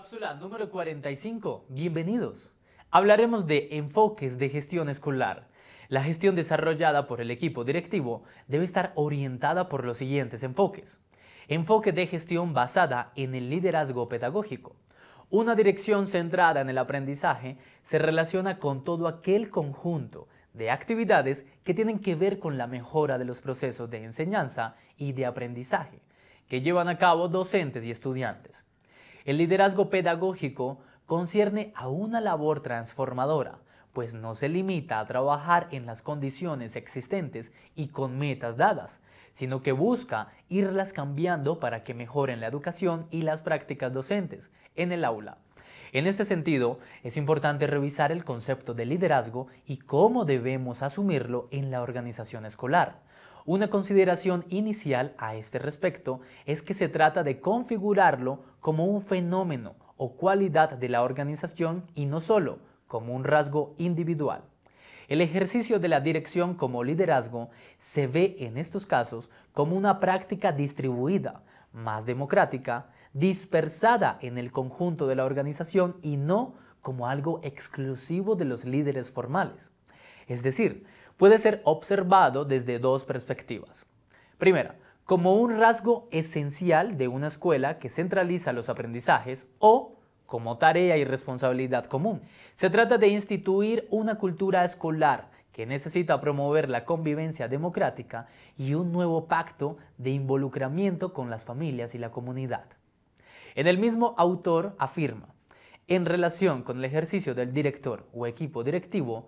Cápsula número 45. Bienvenidos. Hablaremos de enfoques de gestión escolar. La gestión desarrollada por el equipo directivo debe estar orientada por los siguientes enfoques. Enfoque de gestión basada en el liderazgo pedagógico. Una dirección centrada en el aprendizaje se relaciona con todo aquel conjunto de actividades que tienen que ver con la mejora de los procesos de enseñanza y de aprendizaje que llevan a cabo docentes y estudiantes. El liderazgo pedagógico concierne a una labor transformadora, pues no se limita a trabajar en las condiciones existentes y con metas dadas, sino que busca irlas cambiando para que mejoren la educación y las prácticas docentes en el aula. En este sentido, es importante revisar el concepto de liderazgo y cómo debemos asumirlo en la organización escolar. Una consideración inicial a este respecto es que se trata de configurarlo como un fenómeno o cualidad de la organización y no solo como un rasgo individual. El ejercicio de la dirección como liderazgo se ve en estos casos como una práctica distribuida, más democrática, dispersada en el conjunto de la organización y no como algo exclusivo de los líderes formales. Es decir, puede ser observado desde dos perspectivas. Primera, como un rasgo esencial de una escuela que centraliza los aprendizajes o como tarea y responsabilidad común. Se trata de instituir una cultura escolar que necesita promover la convivencia democrática y un nuevo pacto de involucramiento con las familias y la comunidad. En el mismo autor afirma, en relación con el ejercicio del director o equipo directivo,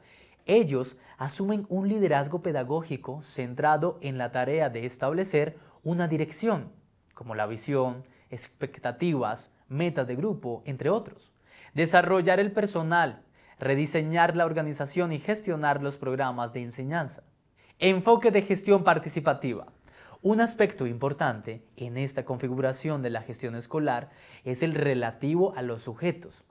ellos asumen un liderazgo pedagógico centrado en la tarea de establecer una dirección, como la visión, expectativas, metas de grupo, entre otros. Desarrollar el personal, rediseñar la organización y gestionar los programas de enseñanza. Enfoque de gestión participativa. Un aspecto importante en esta configuración de la gestión escolar es el relativo a los sujetos.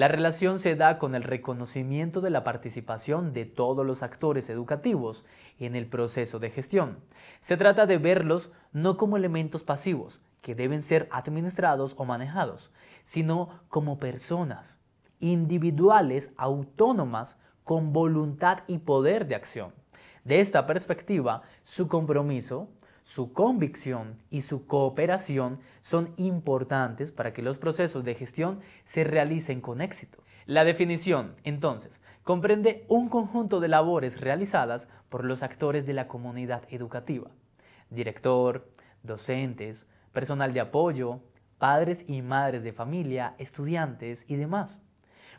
La relación se da con el reconocimiento de la participación de todos los actores educativos en el proceso de gestión. Se trata de verlos no como elementos pasivos que deben ser administrados o manejados, sino como personas, individuales, autónomas, con voluntad y poder de acción. De esta perspectiva, su compromiso su convicción y su cooperación son importantes para que los procesos de gestión se realicen con éxito. La definición, entonces, comprende un conjunto de labores realizadas por los actores de la comunidad educativa, director, docentes, personal de apoyo, padres y madres de familia, estudiantes y demás,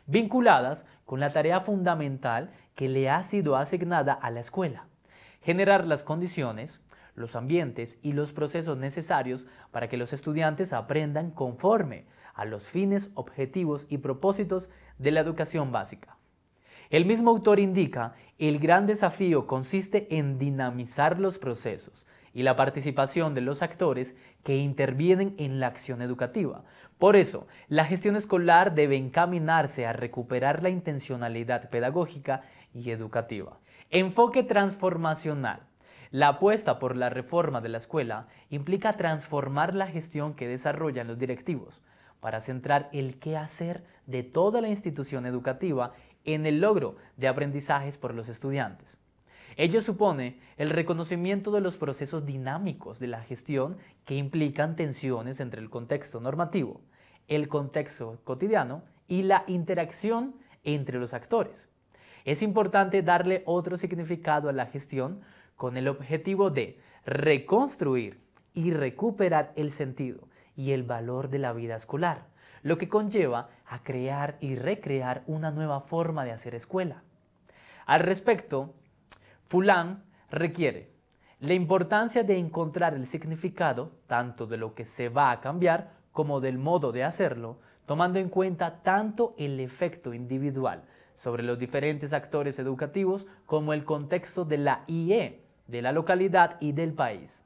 vinculadas con la tarea fundamental que le ha sido asignada a la escuela, generar las condiciones, los ambientes y los procesos necesarios para que los estudiantes aprendan conforme a los fines, objetivos y propósitos de la educación básica. El mismo autor indica, el gran desafío consiste en dinamizar los procesos y la participación de los actores que intervienen en la acción educativa. Por eso, la gestión escolar debe encaminarse a recuperar la intencionalidad pedagógica y educativa. Enfoque transformacional. La apuesta por la reforma de la escuela implica transformar la gestión que desarrollan los directivos para centrar el qué hacer de toda la institución educativa en el logro de aprendizajes por los estudiantes. Ello supone el reconocimiento de los procesos dinámicos de la gestión que implican tensiones entre el contexto normativo, el contexto cotidiano y la interacción entre los actores. Es importante darle otro significado a la gestión con el objetivo de reconstruir y recuperar el sentido y el valor de la vida escolar, lo que conlleva a crear y recrear una nueva forma de hacer escuela. Al respecto, Fulán requiere la importancia de encontrar el significado tanto de lo que se va a cambiar como del modo de hacerlo, tomando en cuenta tanto el efecto individual sobre los diferentes actores educativos como el contexto de la IE de la localidad y del país.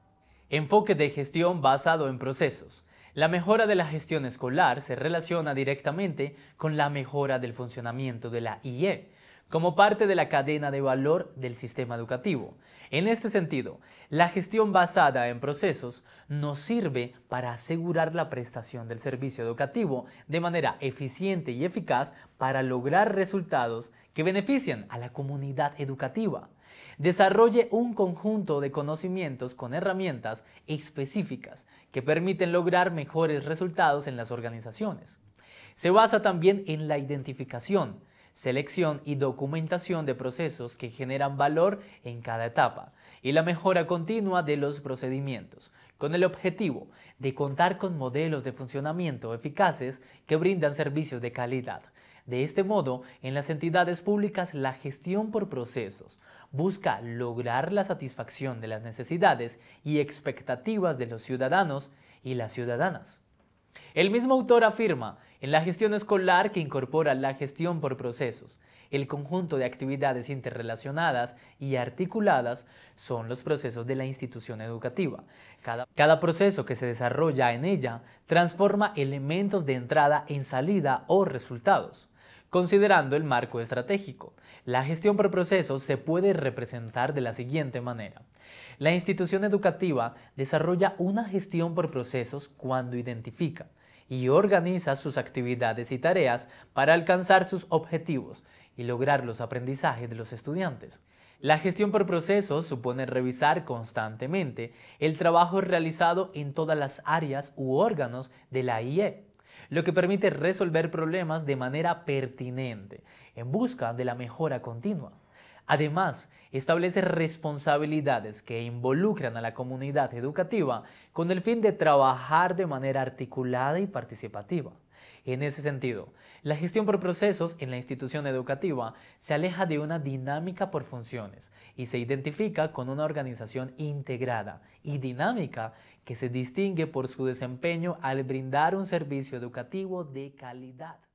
Enfoque de gestión basado en procesos. La mejora de la gestión escolar se relaciona directamente con la mejora del funcionamiento de la IE, como parte de la cadena de valor del sistema educativo. En este sentido, la gestión basada en procesos nos sirve para asegurar la prestación del servicio educativo de manera eficiente y eficaz para lograr resultados que benefician a la comunidad educativa desarrolle un conjunto de conocimientos con herramientas específicas que permiten lograr mejores resultados en las organizaciones. Se basa también en la identificación, selección y documentación de procesos que generan valor en cada etapa y la mejora continua de los procedimientos, con el objetivo de contar con modelos de funcionamiento eficaces que brindan servicios de calidad de este modo, en las entidades públicas la gestión por procesos busca lograr la satisfacción de las necesidades y expectativas de los ciudadanos y las ciudadanas. El mismo autor afirma, en la gestión escolar que incorpora la gestión por procesos, el conjunto de actividades interrelacionadas y articuladas son los procesos de la institución educativa. Cada, proceso que se desarrolla en ella transforma elementos de entrada en salida o resultados considerando el marco estratégico. La gestión por procesos se puede representar de la siguiente manera. La institución educativa desarrolla una gestión por procesos cuando identifica y organiza sus actividades y tareas para alcanzar sus objetivos y lograr los aprendizajes de los estudiantes. La gestión por procesos supone revisar constantemente el trabajo realizado en todas las áreas u órganos de la IE lo que permite resolver problemas de manera pertinente, en busca de la mejora continua. Además, establece responsabilidades que involucran a la comunidad educativa con el fin de trabajar de manera articulada y participativa. En ese sentido, la gestión por procesos en la institución educativa se aleja de una dinámica por funciones y se identifica con una organización integrada y dinámica que se distingue por su desempeño al brindar un servicio educativo de calidad.